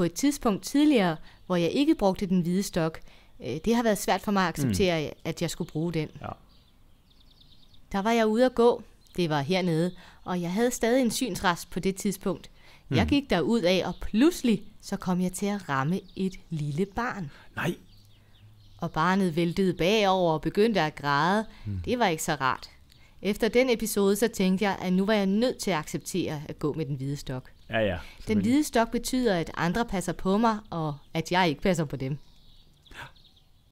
på et tidspunkt tidligere, hvor jeg ikke brugte den hvide stok. Øh, det har været svært for mig at mm. acceptere, mm. at jeg skulle bruge den. Ja. Der var jeg ude at gå. Det var hernede. Og jeg havde stadig en synsrest på det tidspunkt. Mm. Jeg gik der ud af, og pludselig så kom jeg til at ramme et lille barn. Nej. Og barnet væltede bagover og begyndte at græde. Mm. Det var ikke så rart. Efter den episode, så tænkte jeg, at nu var jeg nødt til at acceptere at gå med den hvide stok. Ja, ja. Den hvide stok betyder, at andre passer på mig, og at jeg ikke passer på dem.